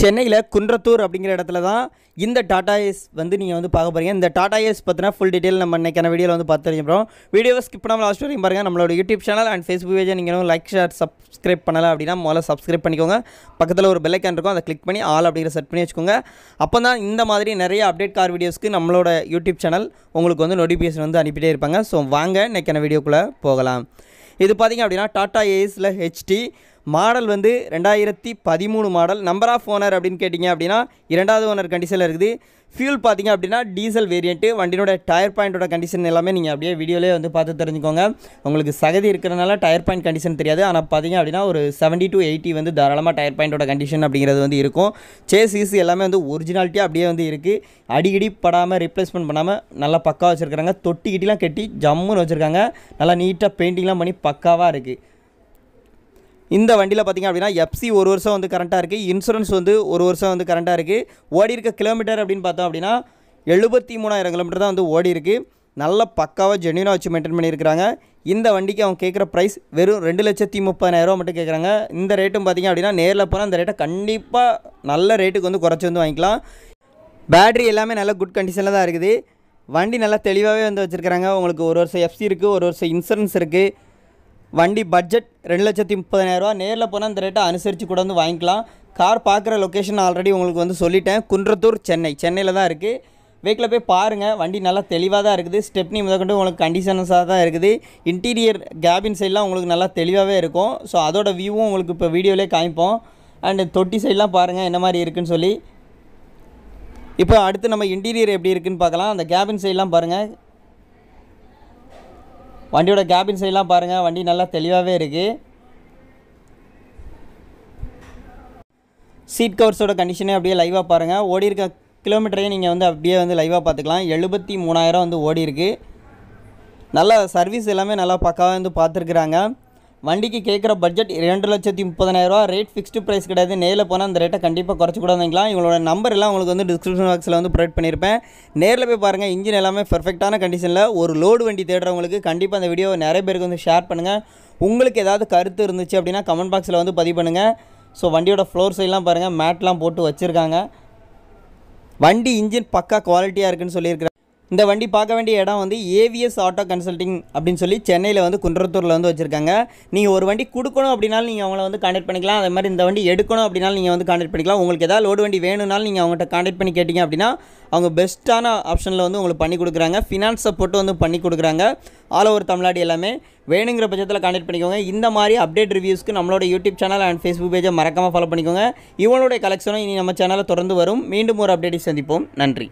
சென்னையில் குன்றத்தூர் அப்படிங்கிற இடத்துல தான் இந்த டாடா ஏஸ் வந்து நீங்கள் வந்து பார்க்க போகிறீங்க இந்த டாடா ஏஸ் பார்த்தினா ஃபுல் டீட்டெயில் நம்ம இன்றைக்கான வீடியோவில் வந்து பார்த்து தெரிஞ்சுக்கிறோம் வீடியோவை ஸ்கிப் பண்ணாமல் லாஸ்ட் வரைக்கும் பாருங்கள் நம்மளோட யூடியூப் சேனல் அண்ட் ஃபேஸ்புக் பேஜை நீங்கள் லைக் ஷேர் சப்ஸ்கிரைப் பண்ணலாம் அப்படின்னா முதல்ல சப்ஸ்கிரைப் பண்ணிக்கோங்க பக்கத்தில் ஒரு பெல்லைக்கான் இருக்கும் அதை கிளிக் பண்ணி ஆல் அப்படிங்கிற செட் பண்ணி வச்சுக்கோங்க அப்போ தான் இந்த மாதிரி நிறைய அப்டேட் கார் வீடியோஸ்க்கு நம்மளோட யூடியூப் சேனல் உங்களுக்கு வந்து நோட்டிஃபிகேஷன் வந்து அனுப்பிட்டே இருப்பாங்க ஸோ வாங்க இன்றைக்கான வீடியோக்குள்ளே போகலாம் இது பார்த்திங்க அப்படின்னா டாட்டா ஏஸில் ஹெச்டி மாடல் வந்து ரெண்டாயிரத்தி பதிமூணு மாடல் நம்பர் ஆஃப் ஓனர் அப்படின்னு கேட்டிங்க அப்படின்னா இரண்டாவது ஓனர் கண்டிஷனில் இருக்குது ஃபியூல் பார்த்திங்க அப்படின்னா டீசல் வேரியண்ட்டு வண்டியோட டயர் பாயிண்ட்டோட கண்டிஷன் எல்லாமே நீங்கள் அப்படியே வீடியோலேயே வந்து பார்த்து தெரிஞ்சுக்கோங்க உங்களுக்கு சகதி இருக்கிறனால டயர் பாயிண்ட் கண்டிஷன் தெரியாது ஆனால் பார்த்திங்க அப்படின்னா ஒரு செவன்ட்டி டு எயிட்டி வந்து தாராளமாக டயர் பாயிண்ட்டோட கண்டிஷன் அப்படிங்கிறது வந்து இருக்கும் சேஸ் சீஸ் எல்லாமே வந்து ஒரிஜினாலிட்டியாக அப்படியே வந்து இருக்குது அடிக்கடி படாமல் ரிப்ளேஸ்மெண்ட் பண்ணாமல் நல்லா பக்காவாக வச்சுருக்கிறாங்க தொட்டிக்கிட்டலாம் கட்டி ஜம்முன்னு வச்சுருக்காங்க நல்லா நீட்டாக பெயிண்டிங்லாம் பண்ணி பக்காவாக இருக்குது இந்த வண்டியில் பார்த்திங்க அப்படின்னா எஃப்சி ஒரு வருஷம் வந்து கரண்ட்டாக இருக்குது இன்சூரன்ஸ் வந்து ஒரு வருஷம் வந்து கரண்ட்டாக இருக்குது ஓடி இருக்க கிலோமீட்டர் அப்படின்னு பார்த்தோம் அப்படின்னா எழுபத்தி மூணாயிரம் கிலோமீட்டர் தான் வந்து ஓடி இருக்குது நல்ல பக்காவாக ஜென்யூனாக வச்சு மெயின்டைன் பண்ணியிருக்கிறாங்க இந்த வண்டிக்கு அவங்க கேட்குற ப்ரைஸ் வெறும் ரெண்டு லட்சத்தி முப்பதாயிரரூவா மட்டும் கேட்குறாங்க இந்த ரேட்டும் பார்த்திங்க அப்படின்னா நேரில் போனால் அந்த ரேட்டை கண்டிப்பாக நல்ல ரேட்டுக்கு வந்து குறைச்சி வந்து வாங்கிக்கலாம் பேட்ரி எல்லாமே நல்ல குட் கண்டிஷனில் தான் இருக்குது வண்டி நல்லா தெளிவாகவே வந்து வச்சுருக்கிறாங்க உங்களுக்கு ஒரு வருஷம் எஃப்சி இருக்குது ஒரு வருஷம் இன்சூரன்ஸ் இருக்குது வண்டி பட்ஜெட் ரெண்டு லட்சத்தி முப்பதாயிரரூவா நேரில் போனால் அந்த ரேட்டை அனுசரித்து கூட வந்து வாங்கிக்கலாம் கார் பார்க்குற லொக்கேஷன் ஆல்ரெடி உங்களுக்கு வந்து சொல்லிட்டேன் குன்றத்தூர் சென்னை சென்னையில் தான் இருக்குது வெஹிக்கிளில் போய் பாருங்கள் வண்டி நல்லா தெளிவாக தான் இருக்குது ஸ்டெப்னி முதற்கொண்டு உங்களுக்கு கண்டிஷனஸாக தான் இருக்குது இன்டீரியர் கேபின் சைட்லாம் உங்களுக்கு நல்லா தெளிவாகவே இருக்கும் ஸோ அதோட வியூவும் உங்களுக்கு இப்போ வீடியோவிலே காமிப்போம் அண்டு தொட்டி சைட்லாம் பாருங்கள் என்ன மாதிரி இருக்குன்னு சொல்லி இப்போ அடுத்து நம்ம இன்டீரியர் எப்படி இருக்குதுன்னு பார்க்கலாம் அந்த கேபின் சைட்லாம் பாருங்கள் வண்டியோட கேபின் சைட்லாம் பாருங்கள் வண்டி நல்லா தெளிவாகவே இருக்குது சீட் கவர்ஸோட கண்டிஷனே அப்படியே லைவாக பாருங்கள் ஓடி இருக்க கிலோமீட்டரையும் நீங்கள் வந்து அப்படியே வந்து லைவாக பார்த்துக்கலாம் எழுபத்தி மூணாயிரம் வந்து ஓடி இருக்குது நல்லா சர்வீஸ் எல்லாமே நல்லா பக்காவாக வந்து பார்த்துருக்குறாங்க வண்டிக்கு கேட்குற பட்ஜெட் ரெண்டு லட்சத்தி முப்பதாயிரரூவா ரேட் ஃபிக்ஸ்டு ப்ரைஸ் கிடையாது நேரில் போனால் அந்த ரேட்டை கண்டிப்பாக குறைச்சி கூட வந்தீங்களா இவங்களோட நம்பர் எல்லாம் உங்களுக்கு வந்து டிஸ்கிரிப்ஷன் பாக்ஸில் வந்து ப்ரொவைட் பண்ணியிருப்பேன் நேரில் போய் பாருங்கள் இன்ஜின் எல்லாமே பர்ஃபெக்டான கண்டிஷனில் ஒரு லோடு வண்டி தேடுறவங்களுக்கு கண்டிப்பாக அந்த வீடியோ நிறைய பேருக்கு வந்து ஷேர் பண்ணுங்கள் உங்களுக்கு ஏதாவது கருத்து இருந்துச்சு அப்படின்னா கமெண்ட் பாக்ஸில் வந்து பதிவு பண்ணுங்கள் ஸோ வண்டியோட ஃப்ளோர் சைட்லாம் பாருங்கள் மேட்லாம் போட்டு வச்சுருக்காங்க வண்டி இன்ஜின் பக்கா குவாலிட்டியாக இருக்குன்னு சொல்லியிருக்கேன் இந்த வண்டி பார்க்க வேண்டிய இடம் வந்து ஏவிஎஸ் ஆட்டோ கன்சல்டிங் அப்படின்னு சொல்லி சென்னையில் வந்து குன்றத்தூரில் வந்து வச்சுருக்காங்க நீங்கள் ஒரு வண்டி கொடுக்கணும் அப்படின்னாலும் நீங்கள் அவங்கள வந்து காண்டக்ட் பண்ணிக்கலாம் அதே மாதிரி இந்த வண்டி எடுக்கணும் அப்படின்னாலும் நீங்கள் வந்து காண்டக்ட் பண்ணிக்கலாம் உங்களுக்கு ஏதாவது லோடு வண்டி வேணும்னாலும் நீங்கள் அவங்ககிட்ட காண்டாக்ட் பண்ணி கேட்டிங்க அப்படின்னா அவங்க பெஸ்ட்டான ஆப்ஷனில் வந்து உங்களுக்கு பண்ணி கொடுக்குறாங்க ஃபினான்ஸ் சப்போர்ட்டும் வந்து பண்ணி கொடுக்குறாங்க ஆல் ஓவர் தமிழ்நாடு எல்லாமே வேணுங்கிற பட்சத்தில் காண்டக்ட் பண்ணிக்கோங்க இந்த மாதிரி அப்டேட் ரிவ்யூஸ்க்கு நம்மளோட யூடியூப் சேனல் அண்ட் ஃபேஸ்புக் பேஜை மறக்காமல் ஃபாலோ பண்ணிக்கோங்க இவங்களுடைய கலெக்ஷனும் இனி நம்ம சேனலில் தொடர்ந்து வரும் மீண்டும் ஒரு அப்டேட்டை சந்திப்போம் நன்றி